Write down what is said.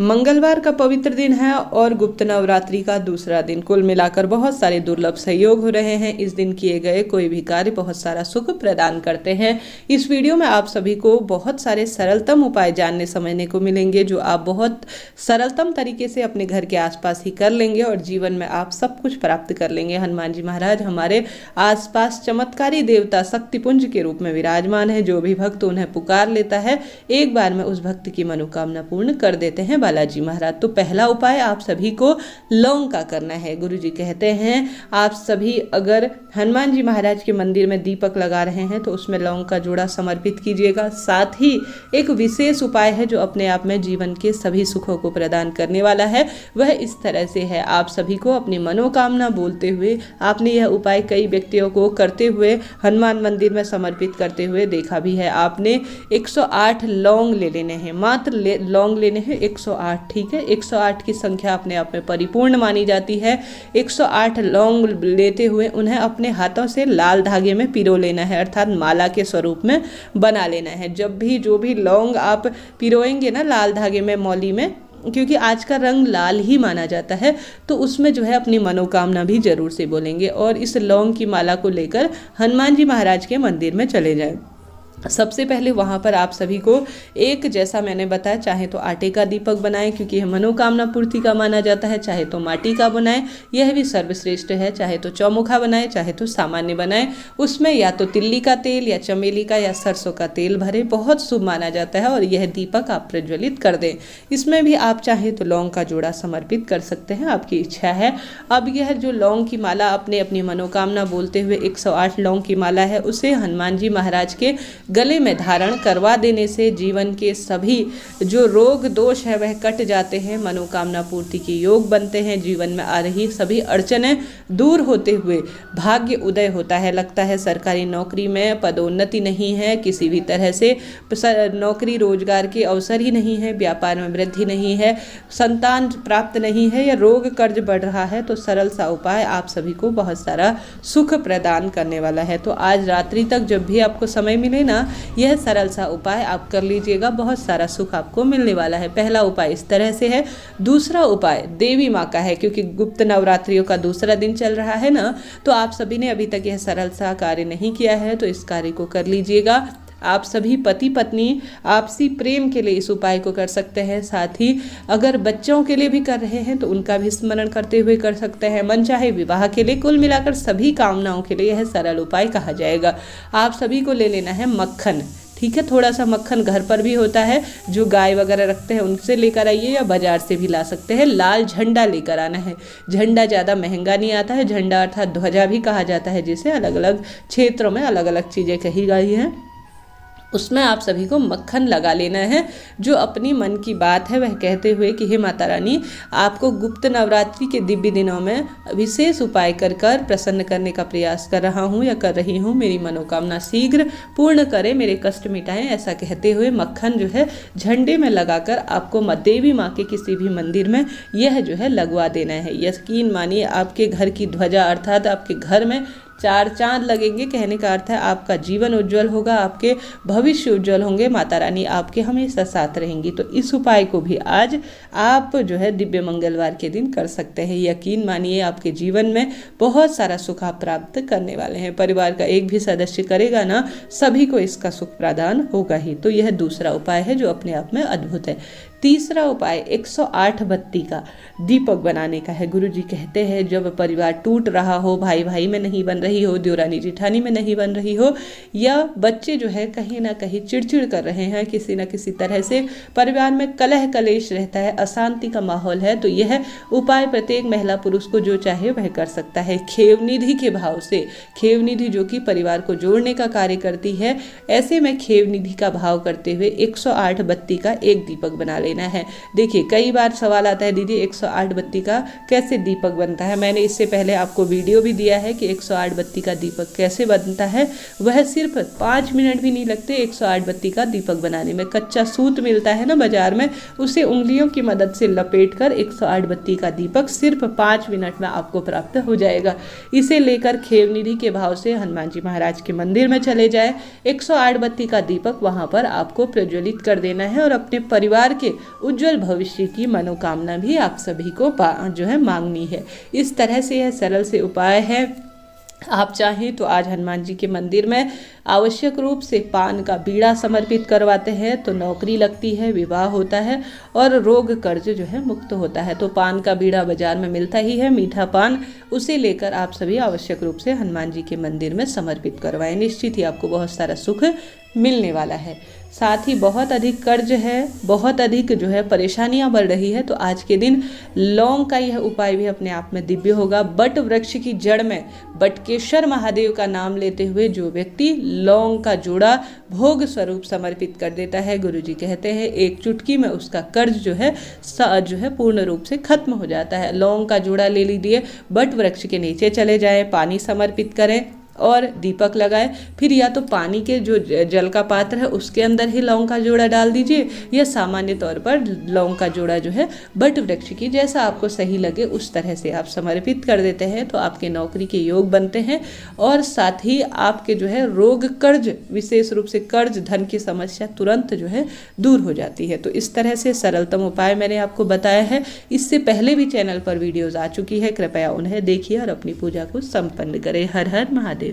मंगलवार का पवित्र दिन है और गुप्त नवरात्रि का दूसरा दिन कुल मिलाकर बहुत सारे दुर्लभ सहयोग हो रहे हैं इस दिन किए गए कोई भी कार्य बहुत सारा सुख प्रदान करते हैं इस वीडियो में आप सभी को बहुत सारे सरलतम उपाय जानने समझने को मिलेंगे जो आप बहुत सरलतम तरीके से अपने घर के आसपास ही कर लेंगे और जीवन में आप सब कुछ प्राप्त कर लेंगे हनुमान जी महाराज हमारे आसपास चमत्कारी देवता शक्तिपुंज के रूप में विराजमान है जो भी भक्त उन्हें पुकार लेता है एक बार में उस भक्त की मनोकामना पूर्ण कर देते हैं बालाजी महाराज तो पहला उपाय आप सभी को लौंग का करना है गुरु जी कहते हैं आप सभी अगर हनुमान जी महाराज के मंदिर में दीपक लगा रहे हैं तो उसमें लौंग का जोड़ा समर्पित कीजिएगा साथ ही एक विशेष उपाय है जो अपने आप में जीवन के सभी सुखों को प्रदान करने वाला है वह इस तरह से है आप सभी को अपनी मनोकामना बोलते हुए आपने यह उपाय कई व्यक्तियों को करते हुए हनुमान मंदिर में समर्पित करते हुए देखा भी है आपने 108 लौंग ले लेने हैं मात्र ले, लौंग लेने हैं 108 ठीक है 108 की संख्या अपने आप में परिपूर्ण मानी जाती है 108 लौंग लेते हुए उन्हें अपने हाथों से लाल धागे में पिरो लेना है अर्थात माला के स्वरूप में बना लेना है जब भी जो भी लौंग आप पिरोएंगे ना लाल धागे में मौली में क्योंकि आज का रंग लाल ही माना जाता है तो उसमें जो है अपनी मनोकामना भी जरूर से बोलेंगे और इस लौंग की माला को लेकर हनुमान जी महाराज के मंदिर में चले जाएं सबसे पहले वहाँ पर आप सभी को एक जैसा मैंने बताया चाहे तो आटे का दीपक बनाएं क्योंकि यह मनोकामना पूर्ति का माना जाता है चाहे तो माटी का बनाएं यह भी सर्वश्रेष्ठ है चाहे तो चौमुखा बनाएं चाहे तो सामान्य बनाएं उसमें या तो तिल्ली का तेल या चमेली का या सरसों का तेल भरे बहुत शुभ माना जाता है और यह दीपक आप प्रज्वलित कर दें इसमें भी आप चाहें तो लौंग का जोड़ा समर्पित कर सकते हैं आपकी इच्छा है अब यह जो लौंग की माला अपने अपनी मनोकामना बोलते हुए एक लौंग की माला है उसे हनुमान जी महाराज के गले में धारण करवा देने से जीवन के सभी जो रोग दोष है वह कट जाते हैं मनोकामना पूर्ति के योग बनते हैं जीवन में आ रही सभी अड़चने दूर होते हुए भाग्य उदय होता है लगता है सरकारी नौकरी में पदोन्नति नहीं है किसी भी तरह से नौकरी रोजगार के अवसर ही नहीं है व्यापार में वृद्धि नहीं है संतान प्राप्त नहीं है या रोग कर्ज बढ़ रहा है तो सरल सा उपाय आप सभी को बहुत सारा सुख प्रदान करने वाला है तो आज रात्रि तक जब भी आपको समय मिले ना लेना यह सरल सा उपाय आप कर लीजिएगा बहुत सारा सुख आपको मिलने वाला है पहला उपाय इस तरह से है दूसरा उपाय देवी माँ का है क्योंकि गुप्त नवरात्रियों का दूसरा दिन चल रहा है ना तो आप सभी ने अभी तक यह सरल सा कार्य नहीं किया है तो इस कार्य को कर लीजिएगा आप सभी पति पत्नी आपसी प्रेम के लिए इस उपाय को कर सकते हैं साथ ही अगर बच्चों के लिए भी कर रहे हैं तो उनका भी स्मरण करते हुए कर सकते हैं मन चाहे विवाह के लिए कुल मिलाकर सभी कामनाओं के लिए यह सरल उपाय कहा जाएगा आप सभी को ले लेना है मक्खन ठीक है थोड़ा सा मक्खन घर पर भी होता है जो गाय वगैरह रखते हैं उनसे लेकर आइए या बाजार से भी ला सकते हैं लाल झंडा लेकर आना है झंडा ज़्यादा महंगा नहीं आता है झंडा अर्थात ध्वजा भी कहा जाता है जिसे अलग अलग क्षेत्रों में अलग अलग चीज़ें कही गई हैं उसमें आप सभी को मक्खन लगा लेना है जो अपनी मन की बात है वह कहते हुए कि हे माता रानी आपको गुप्त नवरात्रि के दिव्य दिनों में विशेष उपाय कर कर प्रसन्न करने का प्रयास कर रहा हूँ या कर रही हूँ मेरी मनोकामना शीघ्र पूर्ण करें मेरे कष्ट मिटाएं ऐसा कहते हुए मक्खन जो है झंडे में लगाकर आपको देवी माँ के किसी भी मंदिर में यह जो है लगवा देना है यकीन मानिए आपके घर की ध्वजा अर्थात आपके घर में चार चांद लगेंगे कहने का अर्थ है आपका जीवन उज्जवल होगा आपके भविष्य उज्जवल होंगे माता रानी आपके हमेशा साथ रहेंगी तो इस उपाय को भी आज आप जो है दिव्य मंगलवार के दिन कर सकते हैं यकीन मानिए आपके जीवन में बहुत सारा सुख आप प्राप्त करने वाले हैं परिवार का एक भी सदस्य करेगा ना सभी को इसका सुख प्रदान होगा ही तो यह दूसरा उपाय है जो अपने आप में अद्भुत है तीसरा उपाय 108 बत्ती का दीपक बनाने का है गुरु जी कहते हैं जब परिवार टूट रहा हो भाई भाई में नहीं बन रही हो देवरानी जिठानी में नहीं बन रही हो या बच्चे जो है कहीं ना कहीं चिड़चिड़ कर रहे हैं किसी ना किसी तरह से परिवार में कलह कलेश रहता है अशांति का माहौल है तो यह उपाय प्रत्येक महिला पुरुष को जो चाहे वह कर सकता है खेवनिधि के भाव से खेवनिधि जो कि परिवार को जोड़ने का कार्य करती है ऐसे में खेवनिधि का भाव करते हुए एक बत्ती का एक दीपक बना ले लेना है देखिए कई बार सवाल आता है दीदी 108 बत्ती का कैसे दीपक बनता है मैंने इससे पहले आपको वीडियो भी दिया है कि 108 बत्ती का दीपक कैसे बनता है वह सिर्फ पाँच मिनट भी नहीं लगते 108 बत्ती का दीपक बनाने में कच्चा सूत मिलता है ना बाजार में उसे उंगलियों की मदद से लपेट कर एक बत्ती का दीपक सिर्फ पाँच मिनट में आपको प्राप्त हो जाएगा इसे लेकर खेवनिधि के भाव से हनुमान जी महाराज के मंदिर में चले जाए 108 बत्ती का दीपक वहाँ पर आपको प्रज्वलित कर देना है और अपने परिवार के उज्जवल भविष्य की मनोकामना भी आप सभी को जो है मांगनी है इस तरह से यह सरल से उपाय है आप चाहें तो आज हनुमान जी के मंदिर में आवश्यक रूप से पान का बीड़ा समर्पित करवाते हैं तो नौकरी लगती है विवाह होता है और रोग कर्ज जो है मुक्त होता है तो पान का बीड़ा बाजार में मिलता ही है मीठा पान उसे लेकर आप सभी आवश्यक रूप से हनुमान जी के मंदिर में समर्पित करवाएं निश्चित ही आपको बहुत सारा सुख मिलने वाला है साथ ही बहुत अधिक कर्ज है बहुत अधिक जो है परेशानियां बढ़ रही है तो आज के दिन लौंग का यह उपाय भी अपने आप में दिव्य होगा बट वृक्ष की जड़ में बटकेश्वर महादेव का नाम लेते हुए जो व्यक्ति लौंग का जोड़ा भोग स्वरूप समर्पित कर देता है गुरु जी कहते हैं एक चुटकी में उसका कर्ज जो है जो है पूर्ण रूप से खत्म हो जाता है लौंग का जोड़ा ले लीजिए बट वृक्ष के नीचे चले जाए पानी समर्पित करें और दीपक लगाए फिर या तो पानी के जो जल का पात्र है उसके अंदर ही लौंग का जोड़ा डाल दीजिए या सामान्य तौर पर लौंग का जोड़ा जो है बट वृक्ष की जैसा आपको सही लगे उस तरह से आप समर्पित कर देते हैं तो आपके नौकरी के योग बनते हैं और साथ ही आपके जो है रोग कर्ज विशेष रूप से कर्ज धन की समस्या तुरंत जो है दूर हो जाती है तो इस तरह से सरलतम उपाय मैंने आपको बताया है इससे पहले भी चैनल पर वीडियोज आ चुकी है कृपया उन्हें देखिए और अपनी पूजा को संपन्न करें हर हर महादेव